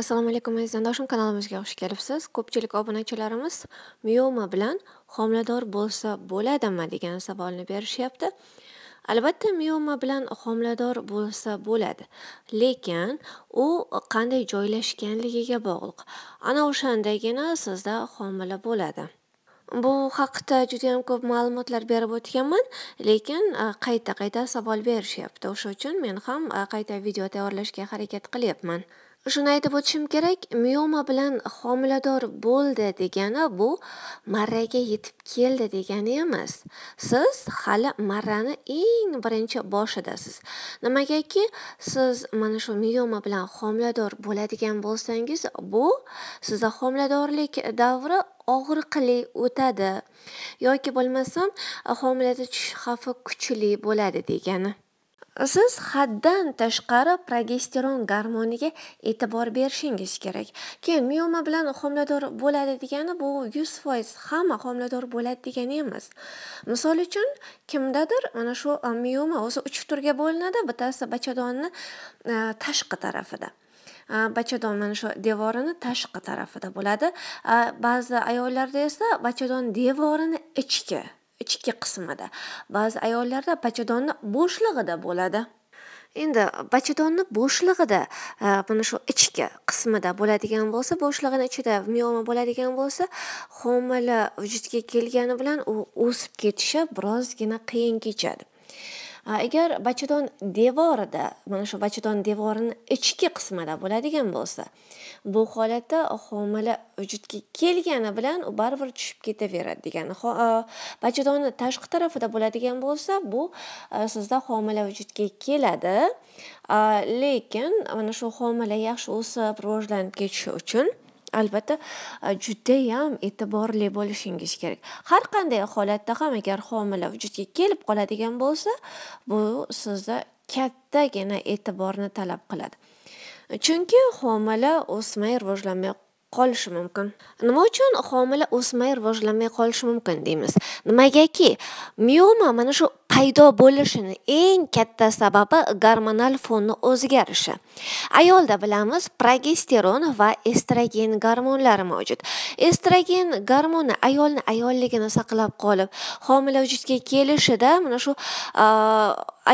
assalomu alaykum aziz do'stdoshim kanalimizga xush kelibsiz ko'pchilik obunachilarimiz mioma bilan homilador bo'lsa bo'ladimi degan savolni berishyapti albatta mioma bilan homilador bo'lsa bo'ladi lekin u qanday joylashganligiga bog'liq ana o'shandagina sizda homila bo'ladi bu haqida juda ham ko'p ma'lumotlar berib o'tganman lekin e, qayta qayta savol berishyapti o'sha uchun men ham e, qayta video tayyorlashga harakat qilyapman Shuni aytib o'tishim kerak, miyoma bilan homilador bo'ldi degani bu marraga yetib keldi degani emas. Siz hali marrani eng birinchi boshidasiz. Nimagaki siz mana shu miyoma bilan homilador bo'ladigan bo'lsangiz, bu sizda homiladorlik davri og'riqli o'tadi yoki bo'lmasam homilada tushish xavfi kuchli bo'ladi degani. siz haddan tashqari progesteron gormoniga e'tibor berishingiz kerak keyin miyoma bilan homilador bo'ladi degani bu yuz foiz hamma homilador bo'ladi degani emas misol uchun kimdadir mana shu e, miyoma o'zi uch turga bo'linadi bittasi bachadonni e, tashqi tarafida e, bachadon mana shu devorini tashqi tarafida bo'ladi ba'zi ayollarda esa bachadon devorini ichki ichki qismida ba'zi ayollarda bachadonni bo'shlig'ida bo'ladi endi bachadonni bo'shlig'ida mana e, shu ichki qismida bo'ladigan bo'lsa bo'shlig'ini ichida mioma bo'ladigan bo'lsa homila vujudga kelgani bilan u o'sib ketishi birozgina qiyin kechadi agar bachadon devorida mana shu bachadon devorini ichki qismida bo'ladigan bo'lsa bu holatda homila vujudga kelgani bilan u baribir tushib ketaveradi degani bachadonni tashqi tarafida bo'ladigan bo'lsa bu sizda homila vujudga keladi lekin mana shu homila yaxshi o'sib rivojlanib ketishi uchun albatta e, judayam e'tiborli bo'lishingiz kerak har qanday holatda ham agar homila vujudga kelib qoladigan bo'lsa bu sizda kattagina e'tiborni talab qiladi chunki homila o'smay rivojlanmay qolishi mumkin nima uchun homila o'smay rivojlanmay qolishi mumkin deymiz nimagaki mioma mana shu paydo bo'lishini eng katta sababi gormonal fonni o'zgarishi ayolda bilamiz progesteron va estrogen gormonlari mavjud estrogen gormoni ayolni ayolligini saqlab qolib homila vujudga kelishida mana shu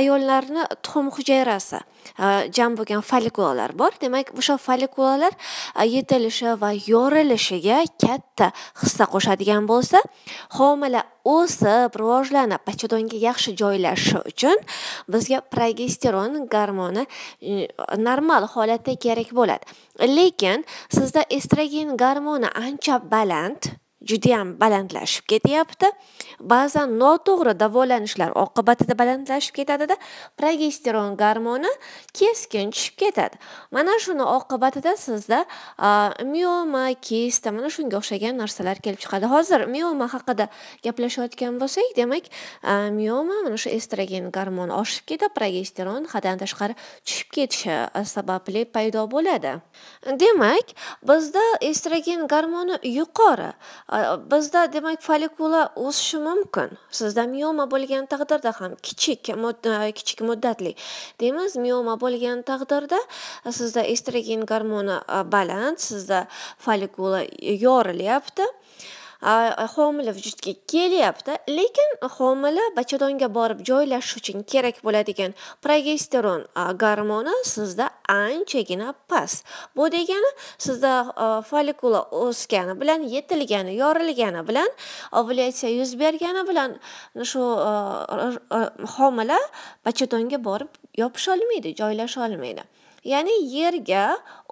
ayollarni tuxum hujayrasi jam bo'lgan folikulalar bor demak o'sha folikulalar yetilishi va yorilishiga katta hissa qo'shadigan bo'lsa homila o'sib rivojlanib pachadonga yaxshi joylashishi uchun bizga progesteron gormoni e, normal holatda kerak bo'ladi lekin sizda estrogen gormoni ancha baland judayam balandlashib ketyapti ba'zan noto'g'ri davolanishlar oqibatida balandlashib ketadida progesteron gormoni keskin tushib ketadi mana shuni oqibatida sizda mioma kista mana shunga o'xshagan narsalar kelib chiqadi hozir mioma haqida gaplashayotgan bo'lsak demak mioma mana shu estrogen garmoni oshib ketib progesteron haddan tashqari tushib ketishi sababli paydo bo'ladi demak bizda estrogen gormoni yuqori bizda demak folikula o'sishi mumkin sizda mioma bo'lgan taqdirda ham kichik e, kichik muddatli deymiz mioma bo'lgan taqdirda sizda estrogen gormoni baland sizda folikula yorilyapti homila vujudga kelyapti lekin homila bachadonga borib joylashish uchun kerak bo'ladigan progesteron gormoni sizda anchagina past bu degani sizda folikula o'sgani bilan yetilgani yorilgani bilan ovulyatsiya yuz bergani bilan shu homila bachadonga borib yopisha olmaydi joylasha olmaydi ya'ni yerga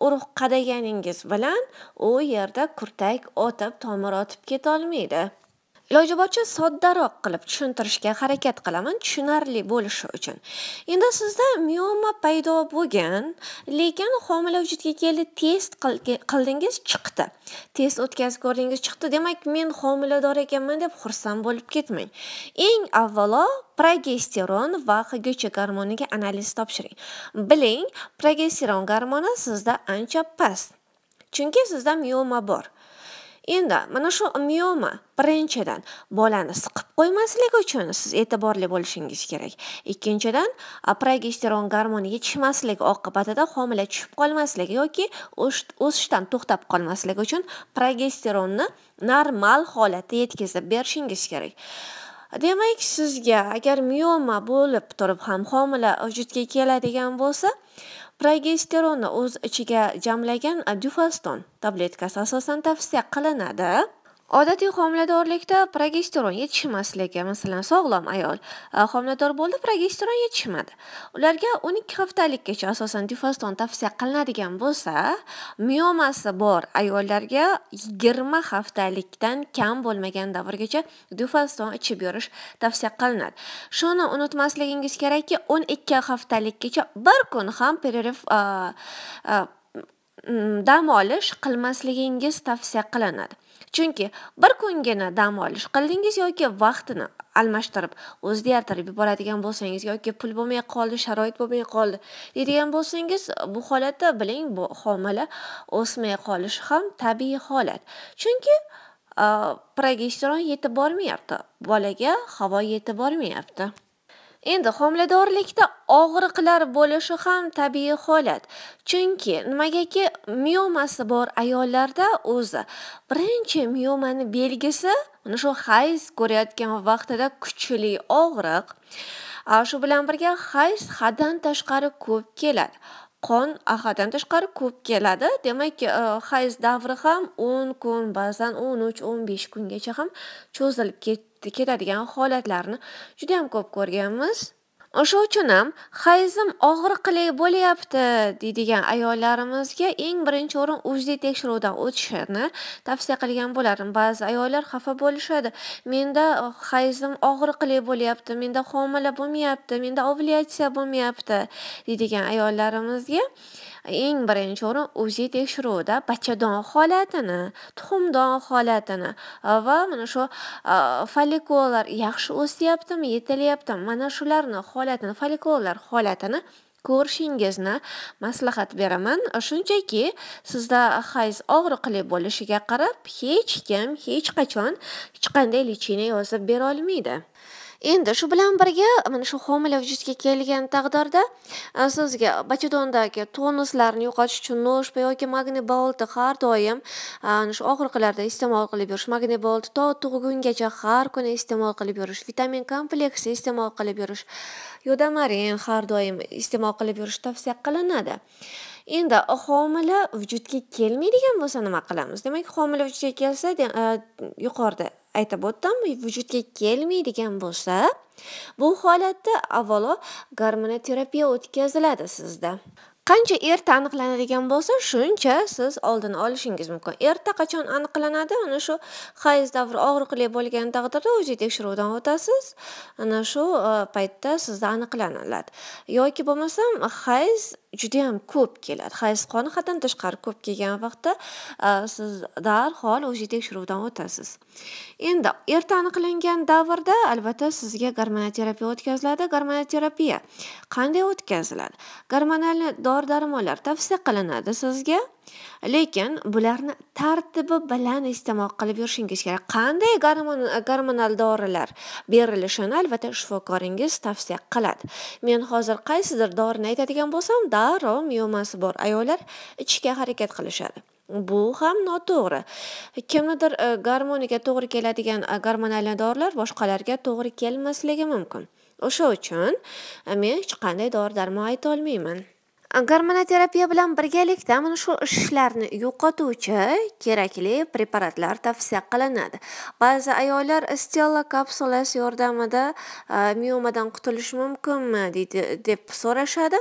urug' qadaganingiz bilan u yerda kurtak otib tomir otib ketolmaydi iloji boricha soddaroq qilib tushuntirishga harakat qilaman tushunarli bo'lishi uchun endi sizda miyoma paydo bo'lgan lekin homila vujudga keldi test qildingiz chiqdi test o'tkazib ko'rdingiz chiqdi demak men homilador ekanman deb xursand bo'lib ketmang eng avvalo progesteron va hgch gormoniga analiz topshiring biling progesteron gormoni sizda ancha past chunki sizda miyoma bor endi mana shu mioma birinchidan bolani siqib qo'ymasligi uchun siz e'tiborli bo'lishingiz kerak ikkinchidan progesteron gormoni yetishmasligi oqibatida homila tushib qolmasligi yoki o'sishdan to'xtab qolmasligi uchun progesteronni normal holatda yetkazib berishingiz kerak demak sizga agar mioma bo'lib turib ham homila vujudga keladigan bo'lsa progesteronni o'z ichiga jamlagan dyufaston tabletkasi asosan tavsiya qilinadi Odatiy homiladorlikda progesteron yetishmasligi, masalan, sog'lom ayol e, homilador bo'ldi, progesteron yetishmadi. Ularga 12 haftalikgacha asosan difoston tavsiya qilinadigan bo'lsa, miomasi bor ayollarga 20 haftalikdan kam bo'lmagan davrgacha difoston ichib yurish tavsiya qilinadi. Shuni unutmasligingiz kerakki, 12 haftalikgacha bir kun ham pererif e, e, Mm, dam olish qilmasligingiz tavsiya qilinadi chunki bir kungina dam olish qildingiz yoki vaqtini almashtirib o'zgartirib yuboradigan bo'lsangiz yoki pul bo'lmay qoldi sharoit bo'lmay qoldi deydigan bo'lsangiz bu holatda biling bu homila o'smay qolishi ham tabiiy holat chunki uh, progesteron yetib bormayapti bolaga havo yetib bormayapti Endi homiladorlikda og'riqlar bo'lishi ham tabiiy holat. Chunki nimagaki miomasi bor ayollarda o'zi birinchi miomani belgisi mana shu hayz ko'rayotgan vaqtida kuchli og'riq. Shu bilan birga hayz haddan tashqari ko'p keladi. qon haddan tashqari ko'p keladi demak e, hayz davri ham 10 kun ba'zan 13-15 kungacha ham cho'zilib ketadi keladigan holatlarni juda ham ko'p ko'rganmiz O'sha uchun ham hayzim og'riqli bo'lyapti deydigan ayollarimizga eng birinchi o'rin UZI tekshiruvdan o'tishini tavsiya qilgan bo'lardim. Ba'zi ayollar xafa bo'lishadi. Menda hayzim og'riqli bo'lyapti, menda homila bo'lmayapti, menda ovulyatsiya bo'lmayapti deydigan ayollarimizga eng birinchi o'rin UZI tekshiruvida bachadon holatini, tuxumdon holatini va mana shu follikullar yaxshi o'syaptimi, yetilyaptimi, mana shularni holatini follikullar holatini ko'rishingizni maslahat beraman shunchaki sizda hayz og'riqli bo'lishiga qarab hech kim hech qachon hech qanday lechina yozib bera olmaydi endi shu bilan birga mana shu homila vujudga kelgan taqdirda e, sizga bachadondagi tonuslarni yo'qotish uchun noshpa yoki magniy bolti har doim e, ana shu oxirgilarda iste'mol qilib yurish magniy bolti to tug'gungacha har kuni iste'mol qilib yurish vitamin kompleksi iste'mol qilib yurish yodamarin har doim iste'mol qilib yurish tavsiya qilinadi endi homila vujudga kelmaydigan bo'lsa nima qilamiz demak homila vujudga kelsa e, yuqorida aytib o'tdim vujudga kelmaydigan bo'lsa bu holatda avvalo gormonoterapiya o'tkaziladi sizda qancha erta aniqlanadigan bo'lsa shuncha siz oldini olishingiz mumkin erta qachon aniqlanadi ana shu hayz davri og'riqli bo'lgan taqdirda o'zi tekshiruvdan o'tasiz ana shu e, paytda sizda aniqlaniladi yoki bo'lmasam hayz judayam ko'p keladi hayz qoni haddan tashqari ko'p kelgan vaqtda e, siz darhol o'sha tekshiruvdan o'tasiz endi erta aniqlangan davrda albatta sizga gormonoterapiya o'tkaziladi gormonoterapiya qanday o'tkaziladi gormonal dori darmonlar tavsiya qilinadi sizga lekin bularni tartibi bilan iste'mol qilib yurishingiz kerak qanday gormonal dorilar berilishini albatta shifokoringiz tavsiya qiladi men hozir qaysidir dorini aytadigan bo'lsam darrov miyomasi bor ayollar ichishga harakat qilishadi bu ham noto'g'ri kimnidir e, garmoniga to'g'ri keladigan e, gormonal dorilar boshqalarga to'g'ri kelmasligi mumkin o'sha uchun e, men hech qanday dori darmon aytolmayman Gormonoterapiya bilan birgalikda mana shu ishlarni yo'qotuvchi kerakli preparatlar tavsiya qilinadi. Ba'zi ayollar stella kapsulasi yordamida e, miomadan qutulish mumkinmi deydi deb so'rashadi.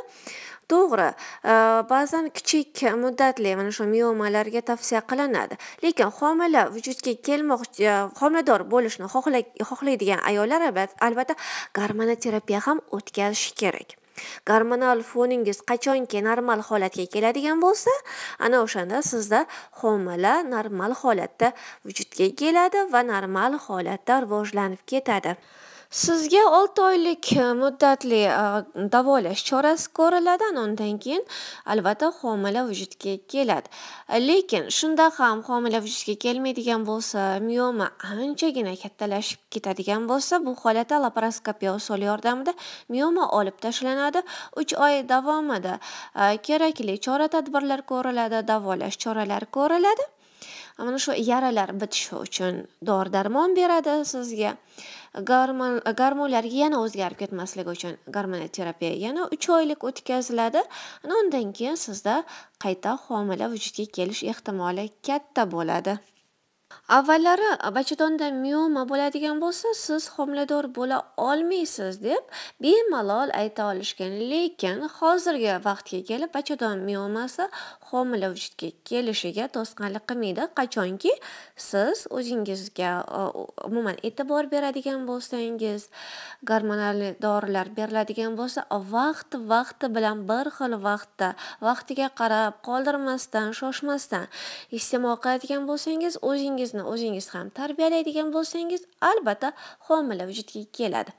To'g'ri, e, ba'zan kichik muddatli mana shu miomalarga tavsiya qilinadi. Lekin homila vujudga kelmoqchi, e, homilador bo'lishni xohlaydigan ayollar albatta gormonoterapiya ham o'tkazishi kerak. gormonal foningiz qachonki normal holatga keladigan bo'lsa ana o'shanda sizda homila normal holatda vujudga keladi va normal holatda rivojlanib ketadi Sizga 6 oylik e, muddatli e, davolash chorasi ko'riladi, undan keyin albatta homila vujudga keladi. E, lekin shunda ham homila vujudga kelmaydigan bo'lsa, miyoma anchagina kattalashib ketadigan bo'lsa, bu holatda laparoskopiya usuli yordamida miyoma olib tashlanadi. 3 oy davomida kerakli chora-tadbirlar ko'riladi, davolash choralari ko'riladi. mana shu yaralar bitishi uchun dori darmon beradi sizga gormon yana o'zgarib ketmasligi uchun gormonoterapiya yana uch oylik o'tkaziladi ana undan keyin sizda qayta homila vujudga kelish ehtimoli katta bo'ladi Avvallari bachadonda miyoma bo'ladigan bo'lsa, siz homilador bo'la olmaysiz deb bemalol ayta olishgan, lekin hozirgi vaqtga kelib bachadon miyomasi homila vujudga kelishiga to'sqinlik qilmaydi, qachonki siz o'zingizga umuman e'tibor beradigan bo'lsangiz, gormonal dorilar beriladigan bo'lsa, vaqt vaqti bilan bir xil vaqtda, vaqtiga qarab, qoldirmasdan, shoshmasdan iste'mol qiladigan bo'lsangiz, o'zingiz bolangizni o'zingiz ham tarbiyalaydigan bo'lsangiz albatta homila vujudga keladi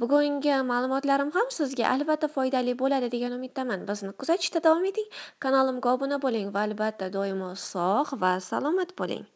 bugungi ma'lumotlarim ham sizga albatta foydali bo'ladi degan umiddaman bizni kuzatishda davom eting kanalimga obuna bo'ling va albatta doimo sog' va salomat bo'ling